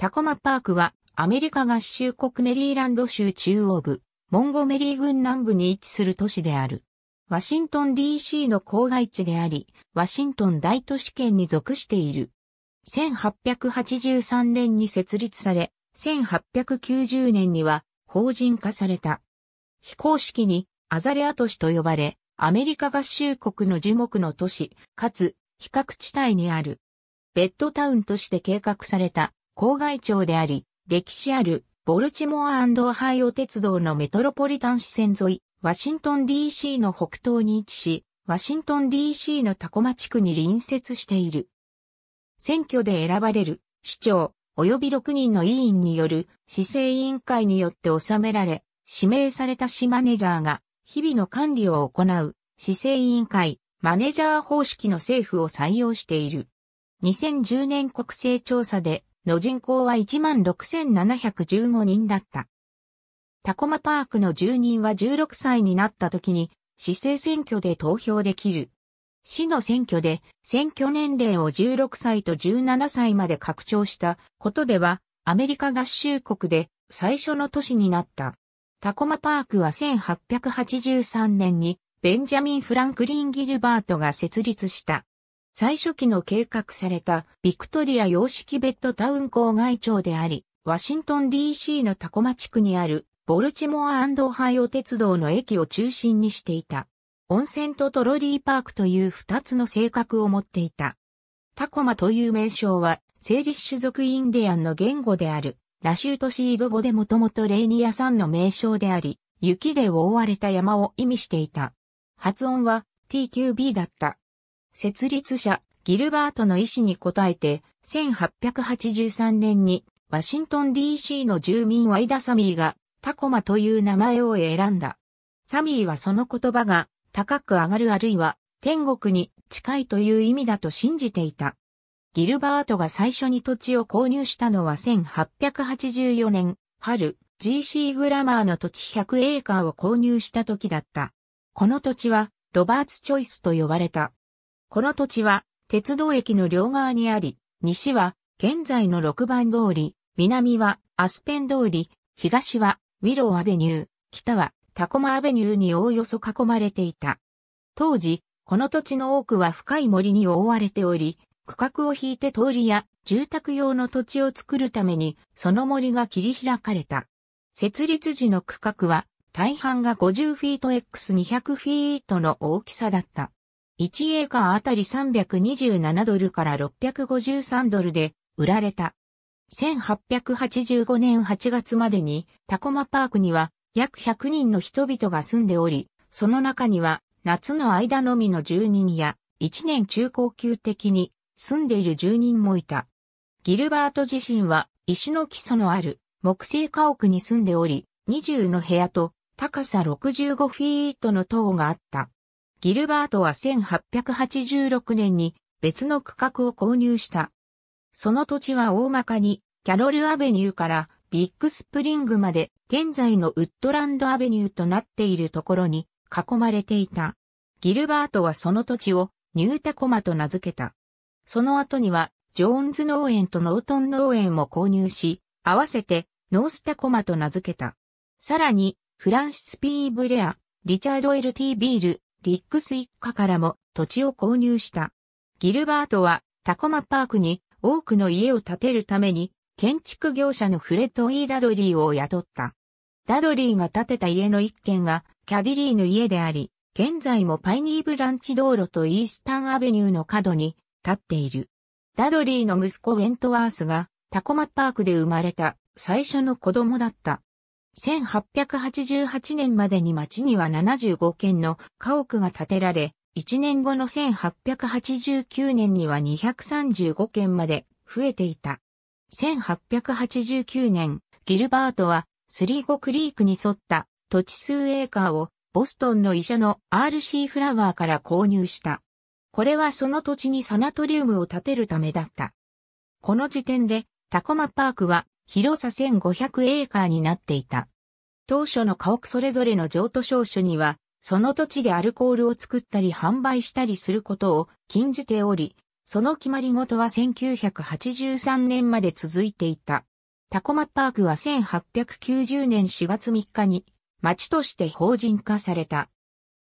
タコマパークはアメリカ合衆国メリーランド州中央部、モンゴメリー郡南部に位置する都市である。ワシントン DC の郊外地であり、ワシントン大都市圏に属している。1883年に設立され、1890年には法人化された。非公式にアザレア都市と呼ばれ、アメリカ合衆国の樹木の都市、かつ、比較地帯にある。ベッドタウンとして計画された郊外町であり、歴史あるボルチモアオハイオ鉄道のメトロポリタン支線沿い、ワシントン DC の北東に位置し、ワシントン DC のタコマ地区に隣接している。選挙で選ばれる市長及び6人の委員による市政委員会によって収められ、指名された市マネジャーが日々の管理を行う市政委員会マネージャー方式の政府を採用している。2010年国勢調査での人口は16,715人だった。タコマパークの住人は16歳になった時に市政選挙で投票できる。市の選挙で選挙年齢を16歳と17歳まで拡張したことではアメリカ合衆国で最初の都市になった。タコマパークは1883年にベンジャミン・フランクリン・ギルバートが設立した。最初期の計画されたビクトリア様式ベッドタウン郊外町であり、ワシントン DC のタコマ地区にあるボルチモアオハイオ鉄道の駅を中心にしていた。温泉とトロリーパークという二つの性格を持っていた。タコマという名称は、セーリッシュ族インディアンの言語である、ラシュートシード語でもともとレーニアんの名称であり、雪で覆われた山を意味していた。発音は TQB だった。設立者、ギルバートの意思に応えて、1883年にワシントン DC の住民ワイダ・サミーがタコマという名前を選んだ。サミーはその言葉が高く上がるあるいは天国に近いという意味だと信じていた。ギルバートが最初に土地を購入したのは1884年春、GC グラマーの土地100エーカーを購入した時だった。この土地はロバーツチョイスと呼ばれた。この土地は、鉄道駅の両側にあり、西は、現在の6番通り、南は、アスペン通り、東は、ウィローアベニュー、北は、タコマアベニューにおおよそ囲まれていた。当時、この土地の多くは深い森に覆われており、区画を引いて通りや住宅用の土地を作るために、その森が切り開かれた。設立時の区画は、大半が50フィート X200 フィートの大きさだった。1エーカーあたり327ドルから653ドルで売られた。1885年8月までにタコマパークには約100人の人々が住んでおり、その中には夏の間のみの住人や1年中高級的に住んでいる住人もいた。ギルバート自身は石の基礎のある木製家屋に住んでおり、20の部屋と高さ65フィートの塔があった。ギルバートは1886年に別の区画を購入した。その土地は大まかにキャロルアベニューからビッグスプリングまで現在のウッドランドアベニューとなっているところに囲まれていた。ギルバートはその土地をニュータコマと名付けた。その後にはジョーンズ農園とノートン農園も購入し、合わせてノースタコマと名付けた。さらにフランシス・ピー・ブレア、リチャード・ティ・ビール、リックス一家からも土地を購入した。ギルバートはタコマパークに多くの家を建てるために建築業者のフレッド・イー・ダドリーを雇った。ダドリーが建てた家の一軒がキャディリーの家であり、現在もパイニーブランチ道路とイースタンアベニューの角に立っている。ダドリーの息子ウェントワースがタコマパークで生まれた最初の子供だった。1888年までに町には75軒の家屋が建てられ、1年後の1889年には235軒まで増えていた。1889年、ギルバートはスリーゴクリークに沿った土地数エーカーをボストンの医者の RC フラワーから購入した。これはその土地にサナトリウムを建てるためだった。この時点でタコマパークは広さ1500エーカーになっていた。当初の家屋それぞれの譲渡証書には、その土地でアルコールを作ったり販売したりすることを禁じており、その決まり事は1983年まで続いていた。タコマパークは1890年4月3日に町として法人化された。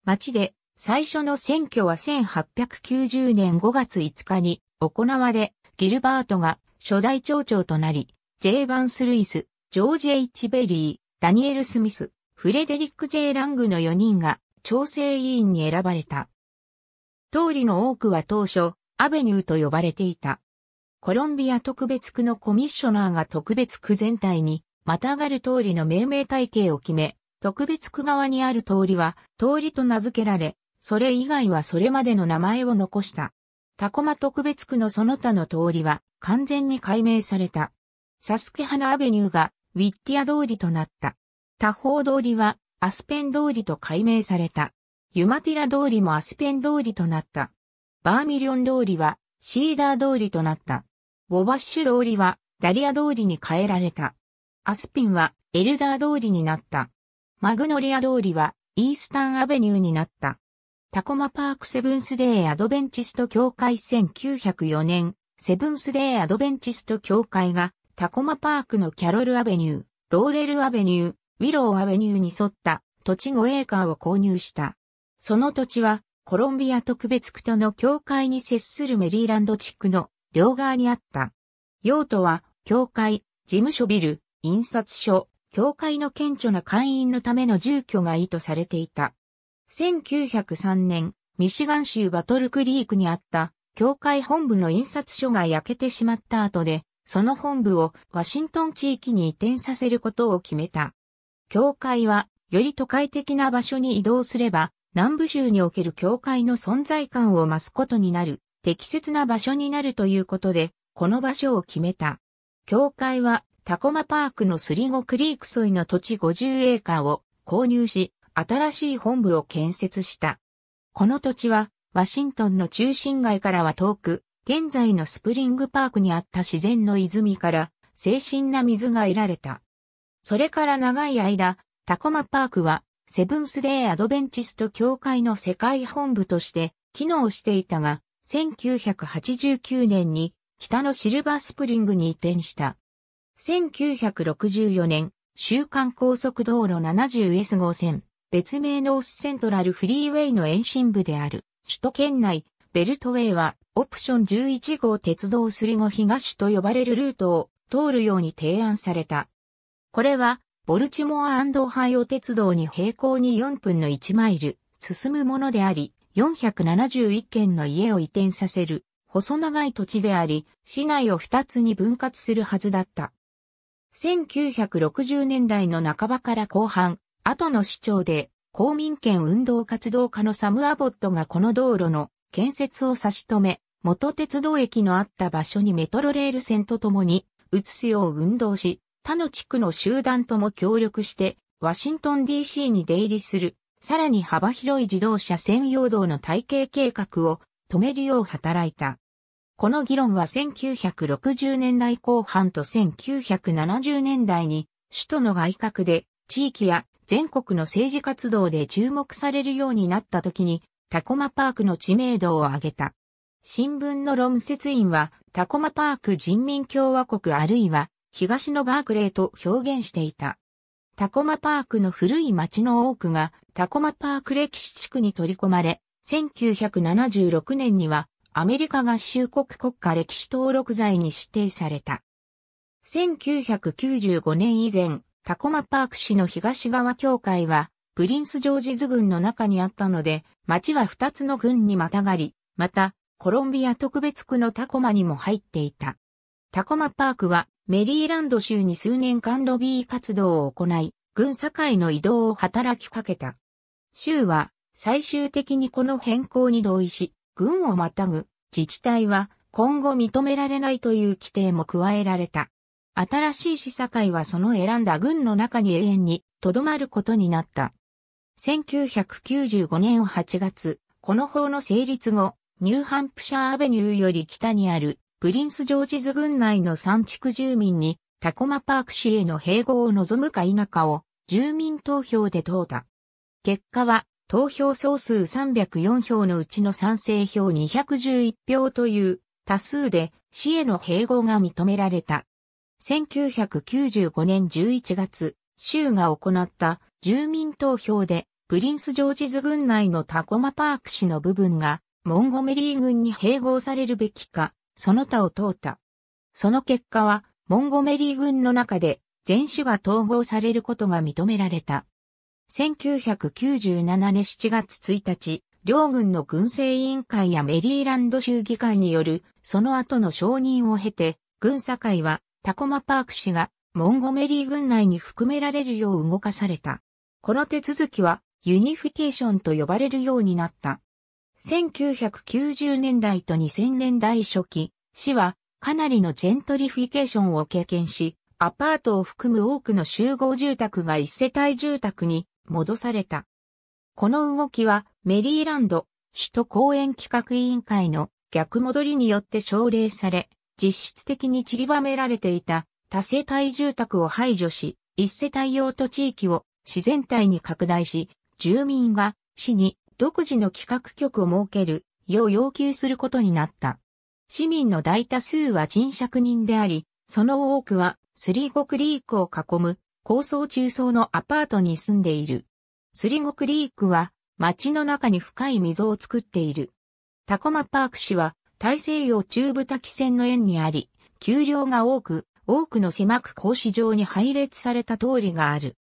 町で最初の選挙は1890年5月5日に行われ、ギルバートが初代町長となり、J. バンス・ルイス、ジョージ・ H. ベリー、ダニエル・スミス、フレデリック・ J. ラングの4人が調整委員に選ばれた。通りの多くは当初、アベニューと呼ばれていた。コロンビア特別区のコミッショナーが特別区全体に、またがる通りの命名体系を決め、特別区側にある通りは通りと名付けられ、それ以外はそれまでの名前を残した。タコマ特別区のその他の通りは完全に解明された。サスケハナアベニューがウィッティア通りとなった。他方通りはアスペン通りと改名された。ユマティラ通りもアスペン通りとなった。バーミリオン通りはシーダー通りとなった。ウォバッシュ通りはダリア通りに変えられた。アスピンはエルダー通りになった。マグノリア通りはイースタンアベニューになった。タコマパークセブンスデーアドベンチスト協会1904年、セブンスデーアドベンチスト協会がタコマパークのキャロルアベニュー、ローレルアベニュー、ウィローアベニューに沿った土地5エーカーを購入した。その土地はコロンビア特別区との境界に接するメリーランド地区の両側にあった。用途は教会、事務所ビル、印刷所、教会の顕著な会員のための住居が意図されていた。1903年、ミシガン州バトルクリークにあった、教会本部の印刷所が焼けてしまった後で、その本部をワシントン地域に移転させることを決めた。教会は、より都会的な場所に移動すれば、南部州における教会の存在感を増すことになる、適切な場所になるということで、この場所を決めた。教会は、タコマパークのスリゴクリーク沿いの土地50エーカーを購入し、新しい本部を建設した。この土地は、ワシントンの中心街からは遠く、現在のスプリングパークにあった自然の泉から清新な水が得られた。それから長い間、タコマパークはセブンスデーアドベンチスト協会の世界本部として機能していたが、1989年に北のシルバースプリングに移転した。1964年、週刊高速道路 70S 号線、別名ノースセントラルフリーウェイの延伸部である、首都圏内ベルトウェイは、オプション11号鉄道すりご東と呼ばれるルートを通るように提案された。これは、ボルチモアオハイオ鉄道に平行に4分の1マイル進むものであり、471軒の家を移転させる細長い土地であり、市内を2つに分割するはずだった。1960年代の半ばから後半、後の市長で公民権運動活動家のサム・アボットがこの道路の建設を差し止め、元鉄道駅のあった場所にメトロレール線とともに移すよう運動し、他の地区の集団とも協力して、ワシントン DC に出入りする、さらに幅広い自動車専用道の体系計画を止めるよう働いた。この議論は1960年代後半と1970年代に首都の外郭で地域や全国の政治活動で注目されるようになった時にタコマパークの知名度を上げた。新聞の論説員は、タコマパーク人民共和国あるいは、東のバークレーと表現していた。タコマパークの古い町の多くが、タコマパーク歴史地区に取り込まれ、1976年には、アメリカ合衆国国家歴史登録財に指定された。1995年以前、タコマパーク市の東側教会は、プリンスジョージズ軍の中にあったので、町は2つの軍にまたがり、また、コロンビア特別区のタコマにも入っていた。タコマパークは、メリーランド州に数年間ロビー活動を行い、軍境の移動を働きかけた。州は、最終的にこの変更に同意し、軍をまたぐ自治体は今後認められないという規定も加えられた。新しい市境はその選んだ軍の中に永遠にとどまることになった。1995年8月、この法の成立後、ニューハンプシャーアベニューより北にあるプリンス・ジョージズ郡内の山地区住民にタコマパーク市への併合を望むか否かを住民投票で問うた。結果は投票総数304票のうちの賛成票211票という多数で市への併合が認められた。1995年11月、州が行った住民投票でプリンス・ジョージズ軍内のタコマパーク市の部分が、モンゴメリー軍に併合されるべきか、その他を問うた。その結果は、モンゴメリー軍の中で、全種が統合されることが認められた。1997年7月1日、両軍の軍政委員会やメリーランド州議会による、その後の承認を経て、軍査会は、タコマパーク氏が、モンゴメリー軍内に含められるよう動かされた。この手続きは、ユニフィケーションと呼ばれるようになった。1990年代と2000年代初期、市はかなりのジェントリフィケーションを経験し、アパートを含む多くの集合住宅が一世帯住宅に戻された。この動きはメリーランド首都公園企画委員会の逆戻りによって奨励され、実質的に散りばめられていた多世帯住宅を排除し、一世帯用途地域を自然体に拡大し、住民が市に独自の企画局を設けるよう要求することになった。市民の大多数は人借人であり、その多くはスリゴクリークを囲む高層中層のアパートに住んでいる。スリゴクリークは街の中に深い溝を作っている。タコマパーク市は大西洋中部滝線の縁にあり、丘陵が多く、多くの狭く格子状に配列された通りがある。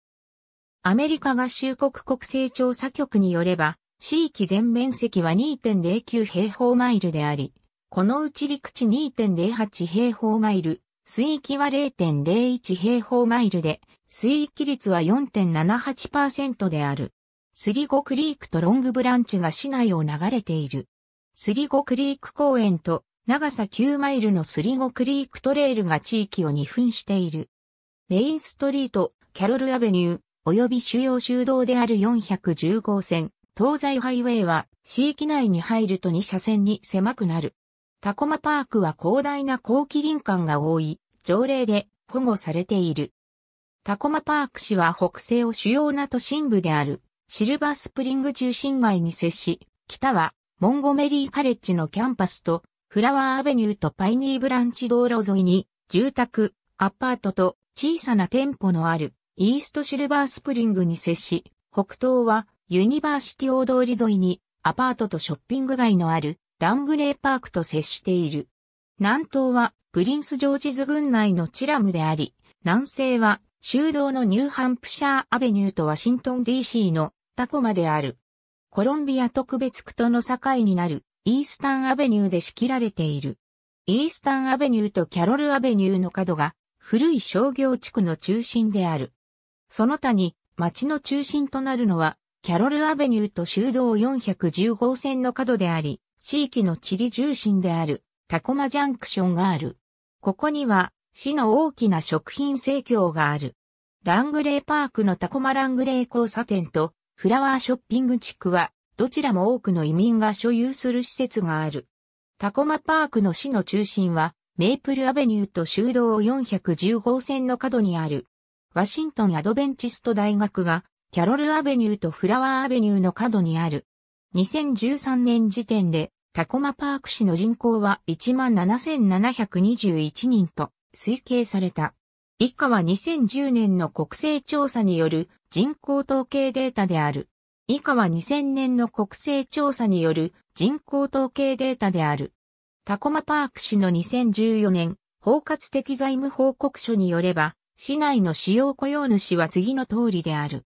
アメリカ合衆国国勢調査局によれば、地域全面積は2.09平方マイルであり、このうち陸地2.08平方マイル、水域は0.01平方マイルで、水域率は4.78%である。スリゴクリークとロングブランチが市内を流れている。スリゴクリーク公園と長さ9マイルのスリゴクリークトレイルが地域を二分している。メインストリート、キャロルアベニュー、及び主要修道である410号線、東西ハイウェイは、市域内に入ると2車線に狭くなる。タコマパークは広大な高機林間が多い、条例で保護されている。タコマパーク市は北西を主要な都心部である、シルバースプリング中心街に接し、北は、モンゴメリーカレッジのキャンパスと、フラワーアベニューとパイニーブランチ道路沿いに、住宅、アパートと小さな店舗のあるイーストシルバースプリングに接し、北東はユニバーシティ大通り沿いにアパートとショッピング街のあるラングレーパークと接している。南東はプリンス・ジョージズ郡内のチラムであり、南西は修道のニューハンプシャーアベニューとワシントン DC のタコマである。コロンビア特別区との境になるイースタンアベニューで仕切られている。イースタンアベニューとキャロルアベニューの角が古い商業地区の中心である。その他に、町の中心となるのは、キャロルアベニューと修道410号線の角であり、地域の地理重心である、タコマジャンクションがある。ここには、市の大きな食品生協がある。ラングレーパークのタコマラングレー交差点と、フラワーショッピング地区は、どちらも多くの移民が所有する施設がある。タコマパークの市の中心は、メイプルアベニューと修道410号線の角にある、ワシントンアドベンチスト大学が、キャロルアベニューとフラワーアベニューの角にある。2013年時点で、タコマパーク市の人口は17,721人と推計された。以下は2010年の国勢調査による人口統計データである。以下は2000年の国勢調査による人口統計データである。タコマパーク市の2014年包括的財務報告書によれば、市内の主要雇用主は次の通りである。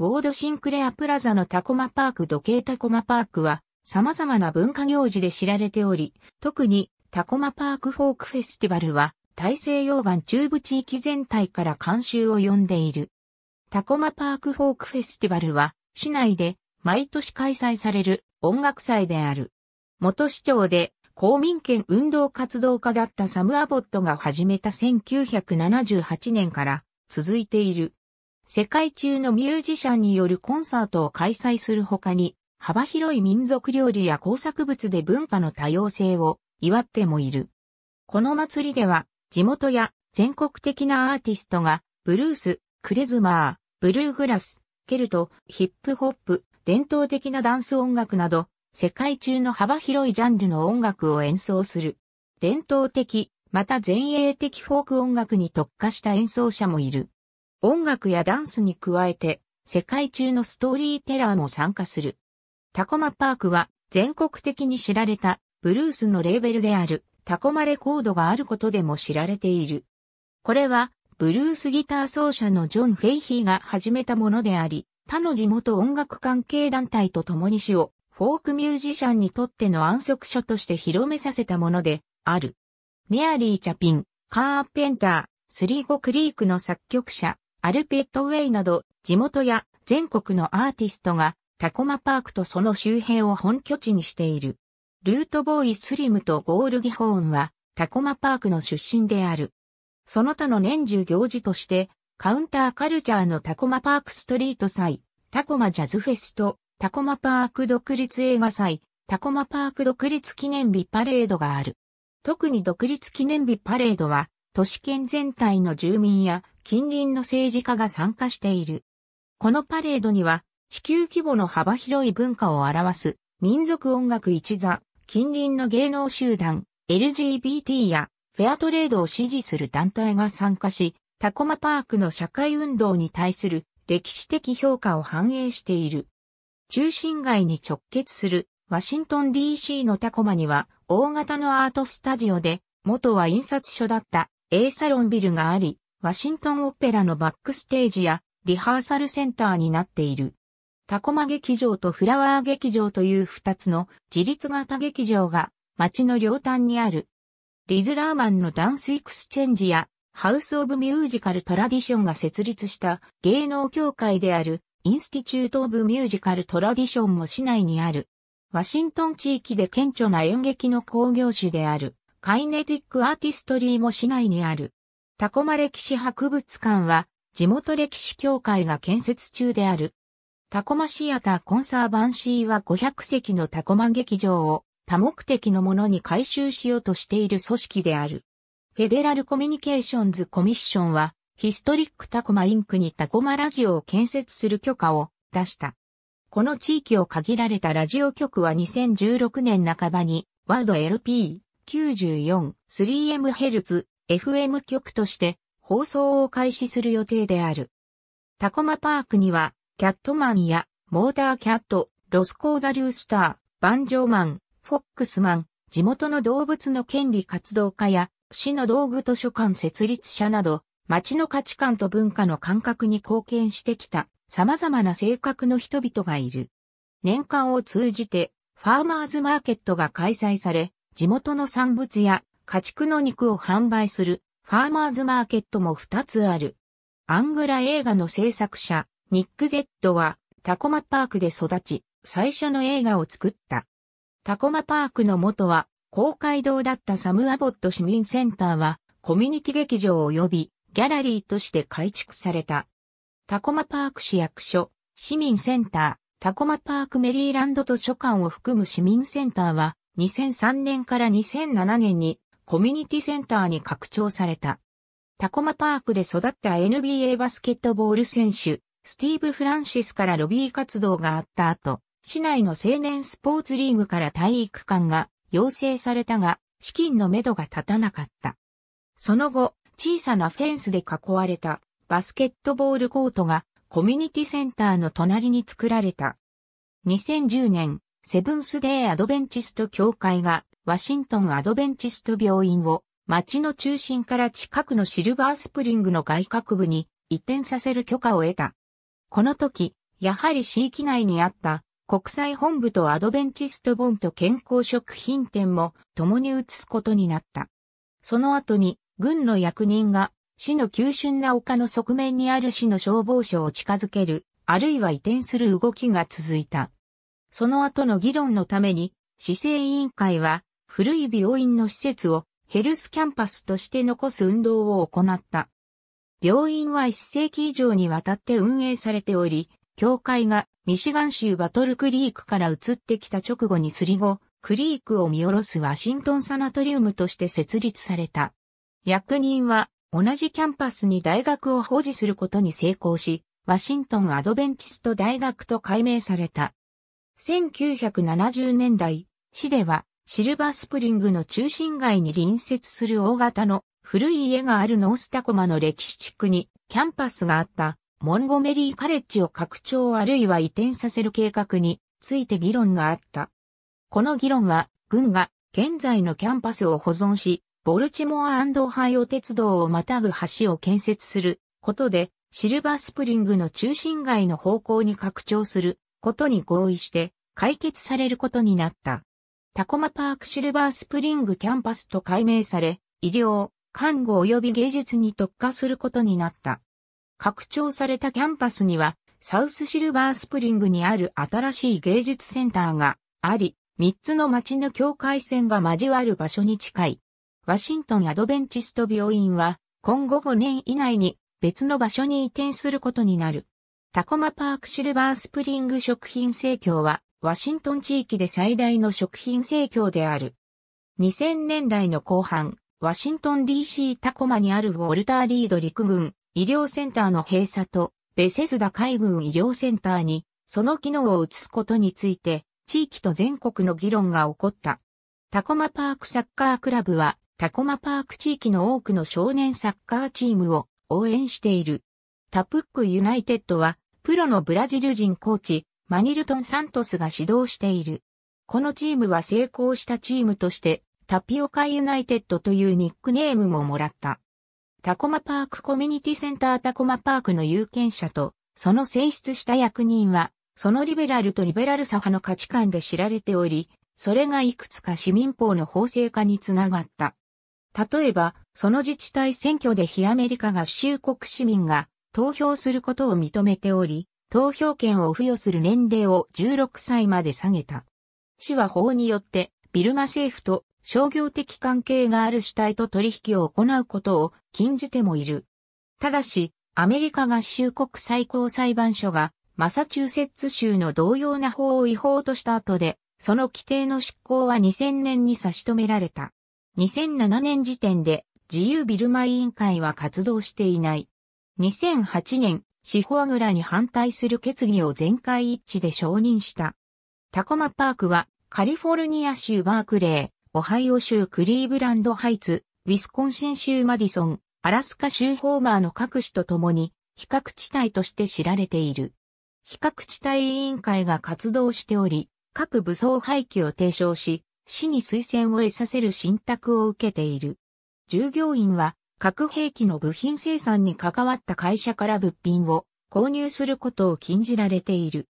ウォード・シンクレア・プラザのタコマパーク時計タコマパークは様々な文化行事で知られており、特にタコマパークフォークフェスティバルは大西洋岸中部地域全体から監修を呼んでいる。タコマパークフォークフェスティバルは市内で毎年開催される音楽祭である。元市長で公民権運動活動家だったサム・アボットが始めた1978年から続いている。世界中のミュージシャンによるコンサートを開催する他に、幅広い民族料理や工作物で文化の多様性を祝ってもいる。この祭りでは、地元や全国的なアーティストが、ブルース、クレズマー、ブルーグラス、ケルト、ヒップホップ、伝統的なダンス音楽など、世界中の幅広いジャンルの音楽を演奏する。伝統的、また前衛的フォーク音楽に特化した演奏者もいる。音楽やダンスに加えて、世界中のストーリーテラーも参加する。タコマパークは全国的に知られたブルースのレーベルであるタコマレコードがあることでも知られている。これはブルースギター奏者のジョン・フェイヒーが始めたものであり、他の地元音楽関係団体と共に死をフォークミュージシャンにとっての安息所として広めさせたものである。メアリー・チャピン、カーペンター、スリーゴ・クリークの作曲者、アルペット・ウェイなど地元や全国のアーティストがタコマパークとその周辺を本拠地にしている。ルートボーイ・スリムとゴール・ギホーンはタコマパークの出身である。その他の年中行事としてカウンターカルチャーのタコマパークストリート祭、タコマジャズフェスト、タコマパーク独立映画祭、タコマパーク独立記念日パレードがある。特に独立記念日パレードは、都市圏全体の住民や近隣の政治家が参加している。このパレードには、地球規模の幅広い文化を表す、民族音楽一座、近隣の芸能集団、LGBT や、フェアトレードを支持する団体が参加し、タコマパークの社会運動に対する歴史的評価を反映している。中心街に直結するワシントン DC のタコマには大型のアートスタジオで元は印刷所だった A サロンビルがあり、ワシントンオペラのバックステージやリハーサルセンターになっている。タコマ劇場とフラワー劇場という二つの自立型劇場が街の両端にある。リズ・ラーマンのダンス・エクスチェンジやハウス・オブ・ミュージカル・トラディションが設立した芸能協会であるインスティチュート・オブ・ミュージカル・トラディションも市内にある。ワシントン地域で顕著な演劇の興行種である、カイネティック・アーティストリーも市内にある。タコマ歴史博物館は、地元歴史協会が建設中である。タコマシアター・コンサーバンシーは500席のタコマ劇場を多目的のものに改修しようとしている組織である。フェデラルコミュニケーションズコミッションはヒストリックタコマインクにタコマラジオを建設する許可を出した。この地域を限られたラジオ局は2016年半ばにワード LP94-3MHz FM 局として放送を開始する予定である。タコマパークにはキャットマンやモーターキャット、ロスコーザルースター、バンジョーマン、フォックスマン、地元の動物の権利活動家や市の道具図書館設立者など街の価値観と文化の感覚に貢献してきた様々な性格の人々がいる。年間を通じてファーマーズマーケットが開催され、地元の産物や家畜の肉を販売するファーマーズマーケットも2つある。アングラ映画の制作者、ニック・ゼットはタコマパークで育ち、最初の映画を作った。タコマパークの元は公会堂だったサム・アボット市民センターはコミュニティ劇場を呼びギャラリーとして改築された。タコマパーク市役所、市民センター、タコマパークメリーランド図書館を含む市民センターは、2003年から2007年にコミュニティセンターに拡張された。タコマパークで育った NBA バスケットボール選手、スティーブ・フランシスからロビー活動があった後、市内の青年スポーツリーグから体育館が要請されたが、資金のめどが立たなかった。その後、小さなフェンスで囲われたバスケットボールコートがコミュニティセンターの隣に作られた。2010年、セブンスデーアドベンチスト協会がワシントンアドベンチスト病院を町の中心から近くのシルバースプリングの外郭部に移転させる許可を得た。この時、やはり市域内にあった国際本部とアドベンチストボンと健康食品店も共に移すことになった。その後に軍の役人が、市の急峻な丘の側面にある市の消防署を近づける、あるいは移転する動きが続いた。その後の議論のために、市政委員会は、古い病院の施設をヘルスキャンパスとして残す運動を行った。病院は一世紀以上にわたって運営されており、教会がミシガン州バトルクリークから移ってきた直後にすり後、クリークを見下ろすワシントンサナトリウムとして設立された。役人は同じキャンパスに大学を保持することに成功し、ワシントンアドベンチスト大学と改名された。1970年代、市ではシルバースプリングの中心街に隣接する大型の古い家があるノースタコマの歴史地区にキャンパスがあったモンゴメリーカレッジを拡張あるいは移転させる計画について議論があった。この議論は軍が現在のキャンパスを保存しボルチモアオハイオ鉄道をまたぐ橋を建設することで、シルバースプリングの中心街の方向に拡張することに合意して解決されることになった。タコマパークシルバースプリングキャンパスと改名され、医療、看護及び芸術に特化することになった。拡張されたキャンパスには、サウスシルバースプリングにある新しい芸術センターがあり、3つの街の境界線が交わる場所に近いワシントンアドベンチスト病院は、今後5年以内に別の場所に移転することになる。タコマパークシルバースプリング食品生協は、ワシントン地域で最大の食品生協である。2000年代の後半、ワシントン DC タコマにあるウォルター・リード陸軍医療センターの閉鎖と、ベセスダ海軍医療センターに、その機能を移すことについて、地域と全国の議論が起こった。タコマパークサッカークラブは、タコマパーク地域の多くの少年サッカーチームを応援している。タプックユナイテッドは、プロのブラジル人コーチ、マニルトン・サントスが指導している。このチームは成功したチームとして、タピオカユナイテッドというニックネームももらった。タコマパークコミュニティセンタータコマパークの有権者と、その選出した役人は、そのリベラルとリベラル左派の価値観で知られており、それがいくつか市民法の法制化につながった。例えば、その自治体選挙で非アメリカ合衆国市民が投票することを認めており、投票権を付与する年齢を16歳まで下げた。市は法によって、ビルマ政府と商業的関係がある主体と取引を行うことを禁じてもいる。ただし、アメリカ合衆国最高裁判所が、マサチューセッツ州の同様な法を違法とした後で、その規定の執行は2000年に差し止められた。2007年時点で自由ビルマ委員会は活動していない。2008年、シフォアグラに反対する決議を全会一致で承認した。タコマパークはカリフォルニア州バークレー、オハイオ州クリーブランドハイツ、ウィスコンシン州マディソン、アラスカ州ホーマーの各市と共に比較地帯として知られている。比較地帯委員会が活動しており、各武装廃棄を提唱し、市に推薦を得させる信託を受けている。従業員は核兵器の部品生産に関わった会社から物品を購入することを禁じられている。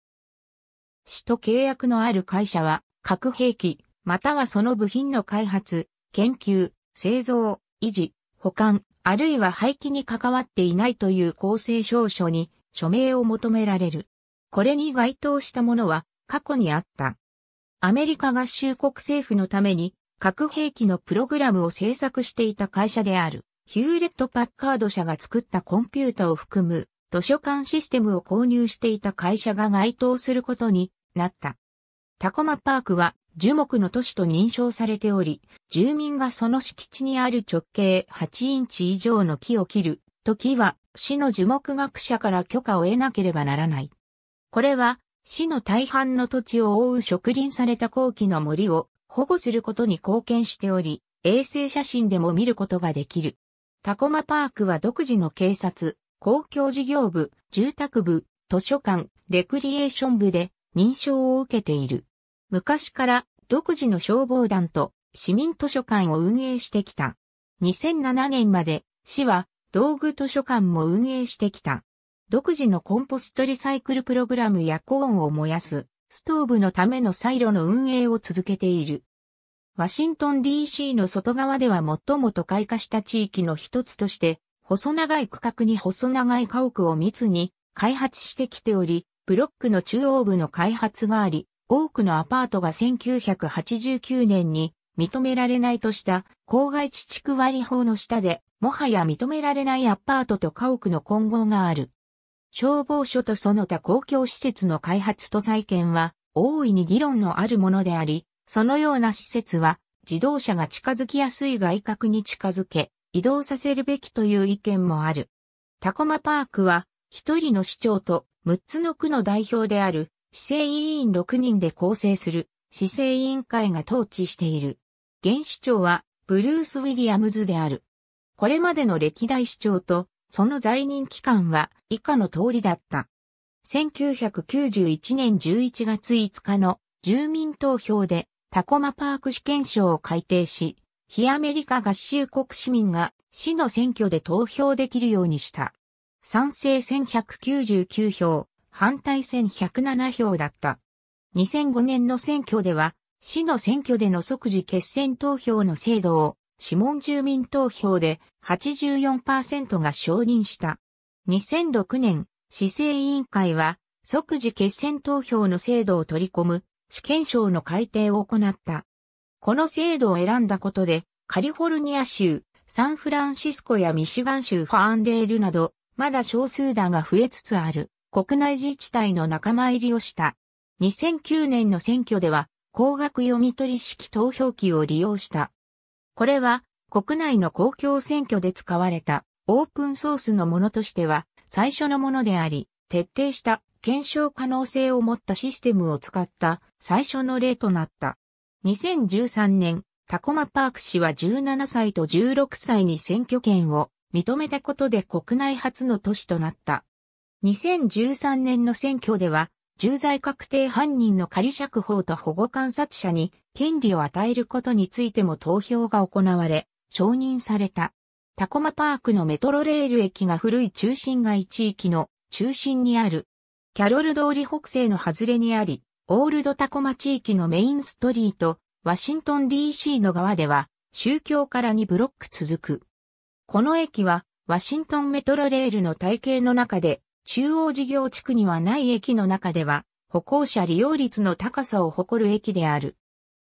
市と契約のある会社は核兵器、またはその部品の開発、研究、製造、維持、保管、あるいは廃棄に関わっていないという公正証書に署名を求められる。これに該当したものは過去にあったアメリカ合衆国政府のために核兵器のプログラムを制作していた会社であるヒューレット・パッカード社が作ったコンピュータを含む図書館システムを購入していた会社が該当することになった。タコマパークは樹木の都市と認証されており、住民がその敷地にある直径8インチ以上の木を切る時は市の樹木学者から許可を得なければならない。これは市の大半の土地を覆う植林された後期の森を保護することに貢献しており、衛星写真でも見ることができる。タコマパークは独自の警察、公共事業部、住宅部、図書館、レクリエーション部で認証を受けている。昔から独自の消防団と市民図書館を運営してきた。2007年まで市は道具図書館も運営してきた。独自のコンポストリサイクルプログラムやコーンを燃やす、ストーブのためのサイロの運営を続けている。ワシントン DC の外側では最も都会化した地域の一つとして、細長い区画に細長い家屋を密に開発してきており、ブロックの中央部の開発があり、多くのアパートが1989年に認められないとした郊外地地区割法の下で、もはや認められないアパートと家屋の混合がある。消防署とその他公共施設の開発と再建は大いに議論のあるものであり、そのような施設は自動車が近づきやすい外角に近づけ、移動させるべきという意見もある。タコマパークは一人の市長と6つの区の代表である市政委員6人で構成する市政委員会が統治している。現市長はブルース・ウィリアムズである。これまでの歴代市長とその在任期間は以下の通りだった。1991年11月5日の住民投票でタコマパーク試験証を改定し、非アメリカ合衆国市民が市の選挙で投票できるようにした。賛成1199票、反対1107票だった。2005年の選挙では、市の選挙での即時決選投票の制度を市民住民投票で84%が承認した。2006年、市政委員会は即時決選投票の制度を取り込む主権省の改定を行った。この制度を選んだことで、カリフォルニア州、サンフランシスコやミシガン州ファーンデールなど、まだ少数だが増えつつある国内自治体の仲間入りをした。2009年の選挙では、高額読み取り式投票機を利用した。これは国内の公共選挙で使われたオープンソースのものとしては最初のものであり、徹底した検証可能性を持ったシステムを使った最初の例となった。2013年、タコマパーク氏は17歳と16歳に選挙権を認めたことで国内初の都市となった。2013年の選挙では、重罪確定犯人の仮釈放と保護観察者に権利を与えることについても投票が行われ、承認された。タコマパークのメトロレール駅が古い中心街地域の中心にある。キャロル通り北西の外れにあり、オールドタコマ地域のメインストリート、ワシントン DC の側では、宗教から2ブロック続く。この駅は、ワシントンメトロレールの体系の中で、中央事業地区にはない駅の中では、歩行者利用率の高さを誇る駅である。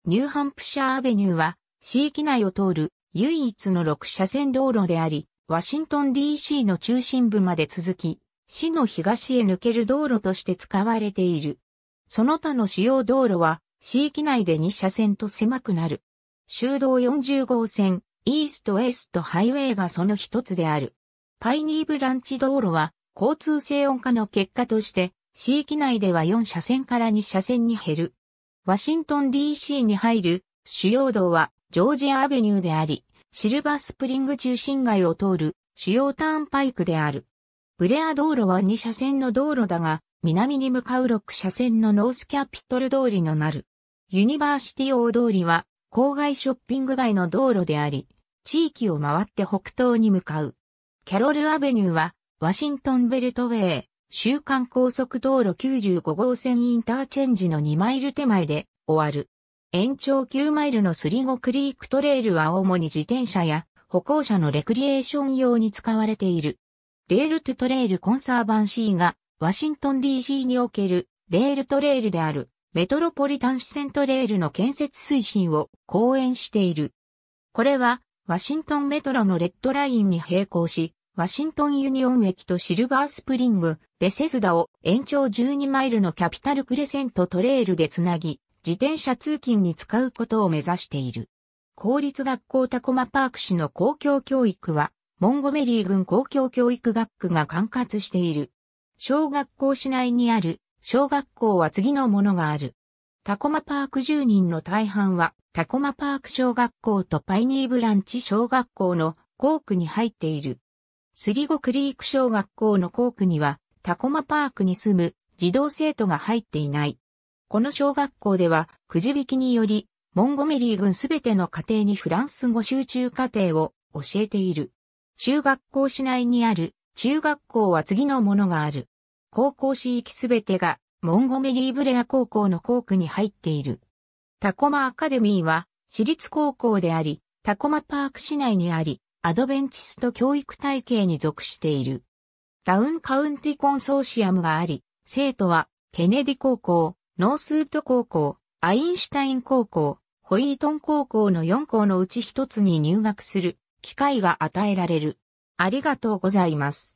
ニューハンプシャーアベニューは、市域内を通る唯一の6車線道路であり、ワシントン DC の中心部まで続き、市の東へ抜ける道路として使われている。その他の主要道路は、市域内で2車線と狭くなる。修道40号線、イーストウェストハイウェイがその一つである。パイニーブランチ道路は、交通静音化の結果として、市域内では4車線から2車線に減る。ワシントン DC に入る主要道はジョージアアベニューであり、シルバースプリング中心街を通る主要ターンパイクである。ブレア道路は2車線の道路だが、南に向かう6車線のノースキャピトル通りのなる。ユニバーシティ大通りは、郊外ショッピング街の道路であり、地域を回って北東に向かう。キャロルアベニューは、ワシントンベルトウェイ、週間高速道路95号線インターチェンジの2マイル手前で終わる。延長9マイルのスリゴクリークトレイルは主に自転車や歩行者のレクリエーション用に使われている。レールトゥトレイルコンサーバンシーがワシントン DC におけるレールトレイルであるメトロポリタン支線トレイルの建設推進を講演している。これはワシントンメトロのレッドラインに並行し、ワシントンユニオン駅とシルバースプリング、ベセスダを延長12マイルのキャピタルクレセントトレールでつなぎ、自転車通勤に使うことを目指している。公立学校タコマパーク市の公共教育は、モンゴメリー郡公共教育学区が管轄している。小学校市内にある小学校は次のものがある。タコマパーク住人の大半は、タコマパーク小学校とパイニーブランチ小学校の校区に入っている。スリゴクリーク小学校の校区には、タコマパークに住む児童生徒が入っていない。この小学校では、くじ引きにより、モンゴメリー軍すべての家庭にフランス語集中家程を教えている。中学校市内にある中学校は次のものがある。高校市域すべてがモンゴメリーブレア高校の校区に入っている。タコマアカデミーは私立高校であり、タコマパーク市内にあり、アドベンチスト教育体系に属している。ダウンカウンティコンソーシアムがあり、生徒は、ケネディ高校、ノースウッド高校、アインシュタイン高校、ホイートン高校の4校のうち1つに入学する機会が与えられる。ありがとうございます。